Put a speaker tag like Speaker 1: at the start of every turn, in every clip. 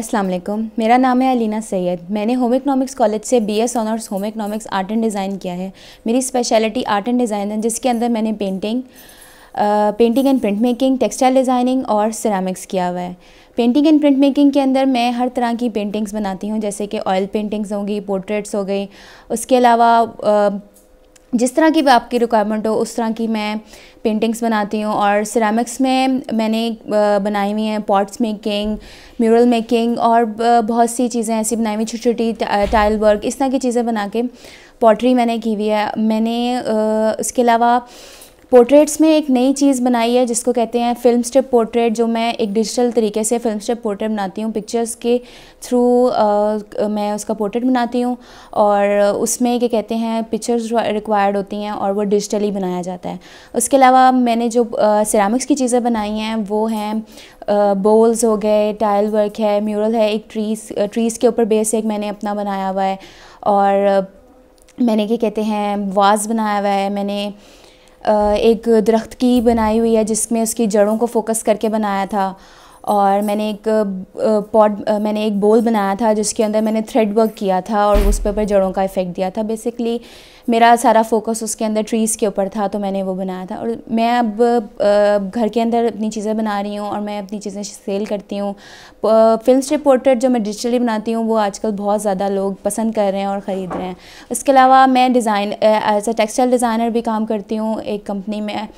Speaker 1: अस्सलाम वालेकुम मेरा नाम है अलीना सैयद मैंने होम इकोनॉमिक्स कॉलेज से BS honours home economics art and design किया है मेरी स्पेशलिटी आर्ट एंड डिज़ाइन है जिसके अंदर मैंने painting painting and print making textile designing और सिरामिक्स किया हुआ है पेंटिंग एंड प्रिंट मेकिंग के अंदर मैं हर तरह की पेंटिंग्स बनाती हूँ जैसे कि ऑयल पेंटिंग्स होंगी पोर्ट्रेट्स हो गई उसके अलावा जिस तरह की भी आपकी रिक्वायरमेंट हो उस तरह की मैं पेंटिंग्स बनाती हूँ और सिरामिक्स में मैंने बनाई हुई हैं पॉट्स मेकिंग म्यूरल मेकिंग और बहुत सी चीज़ें ऐसी बनाई हुई छोटी छोटी टाइल वर्क इस तरह की चीज़ें बना के पॉटरी मैंने की हुई है मैंने इसके अलावा पोर्ट्रेट्स में एक नई चीज़ बनाई है जिसको कहते हैं फिल्म स्टेप पोर्ट्रेट जो मैं एक डिजिटल तरीके से फिल्म स्टेप पोर्ट्रेट बनाती हूँ पिक्चर्स के थ्रू मैं उसका पोर्ट्रेट बनाती हूँ और उसमें क्या कहते हैं पिक्चर्स रिक्वायर्ड होती हैं और वो डिजिटली बनाया जाता है उसके अलावा मैंने जो सिरामिक्स की चीज़ें बनाई हैं वो हैं बोल्स हो गए टाइल वर्क है म्यूरल है एक ट्रीज ट्रीज़ के ऊपर बेस एक मैंने अपना बनाया हुआ है और मैंने क्या कहते हैं वाज बनाया हुआ है मैंने एक दरख्त की बनाई हुई है जिसमें उसकी जड़ों को फोकस करके बनाया था और मैंने एक पॉट मैंने एक बोल बनाया था जिसके अंदर मैंने थ्रेड वर्क किया था और उस पर जड़ों का इफ़ेक्ट दिया था बेसिकली मेरा सारा फोकस उसके अंदर ट्रीज़ के ऊपर था तो मैंने वो बनाया था और मैं अब घर के अंदर अपनी चीज़ें बना रही हूँ और मैं अपनी चीज़ें सेल करती हूँ फिल्म स्ट्रिप पोर्ट्रेट जो मैं डिजिटली बनाती हूँ वो आजकल बहुत ज़्यादा लोग पसंद कर रहे हैं और ख़रीद रहे हैं इसके अलावा मैं design as a textile designer भी काम करती हूँ एक कंपनी में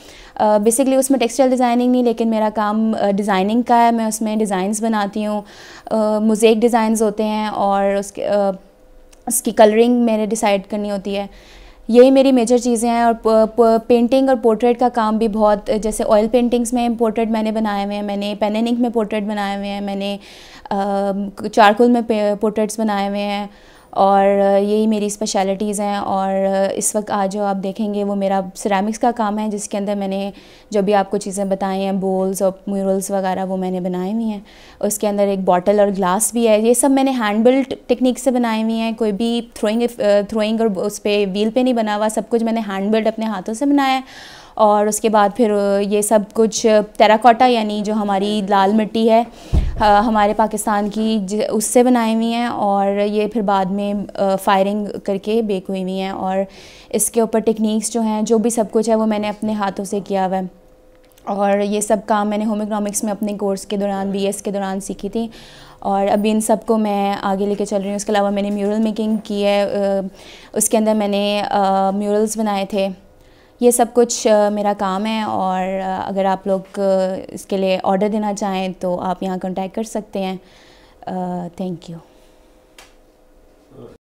Speaker 1: बेसिकली उसमें टेक्सटाइल डिज़ाइनिंग नहीं लेकिन मेरा काम डिज़ाइनिंग का है मैं उसमें डिज़ाइंस बनाती हूँ मोज़ेक डिज़ाइंस होते हैं और उसके उसकी कलरिंग मैंने डिसाइड करनी होती है यही मेरी मेजर चीज़ें हैं और पेंटिंग और पोर्ट्रेट का काम भी बहुत जैसे ऑयल पेंटिंग्स में पोर्ट्रेट मैंने बनाए हुए हैं मैंने पेन एंड इंक में पोर्ट्रेट बनाए हुए हैं मैंने चारकोल में पोर्ट्रेट्स बनाए हुए हैं और यही मेरी स्पेशलिटीज़ हैं और इस वक्त आज जो आप देखेंगे वो मेरा सिरामिक्स का काम है जिसके अंदर मैंने जो भी आपको चीज़ें बताई हैं बोल्स और म्यूरल्स वगैरह वो मैंने बनाई हुई हैं उसके अंदर एक बॉटल और ग्लास भी है ये सब मैंने हैंड बिल्ड टेक्निक से बनाई हुई हैं कोई भी थ्रोइंग थ्रोइंग और उस पर व्हील पे नहीं बना हुआ सब कुछ मैंने हैंड बिल्ड अपने हाथों से बनाया है और उसके बाद फिर ये सब कुछ टेराकोटा यानी जो हमारी लाल मिट्टी है हमारे पाकिस्तान की उससे बनाई हुई हैं और ये फिर बाद में फायरिंग करके बेक हुई हुई हैं और इसके ऊपर टेक्निक्स जो हैं जो भी सब कुछ है वो मैंने अपने हाथों से किया हुआ है और ये सब काम मैंने होम इकनॉमिक्स में अपने कोर्स के दौरान बी के दौरान सीखी थी और अभी इन सब को मैं आगे लेके चल रही हूँ उसके अलावा मैंने म्यूरल मेकिंग की है उसके अंदर मैंने म्यूरल्स बनाए थे ये सब कुछ मेरा काम है और अगर आप लोग इसके लिए ऑर्डर देना चाहें तो आप यहाँ कॉन्टैक्ट कर सकते हैं थैंक यू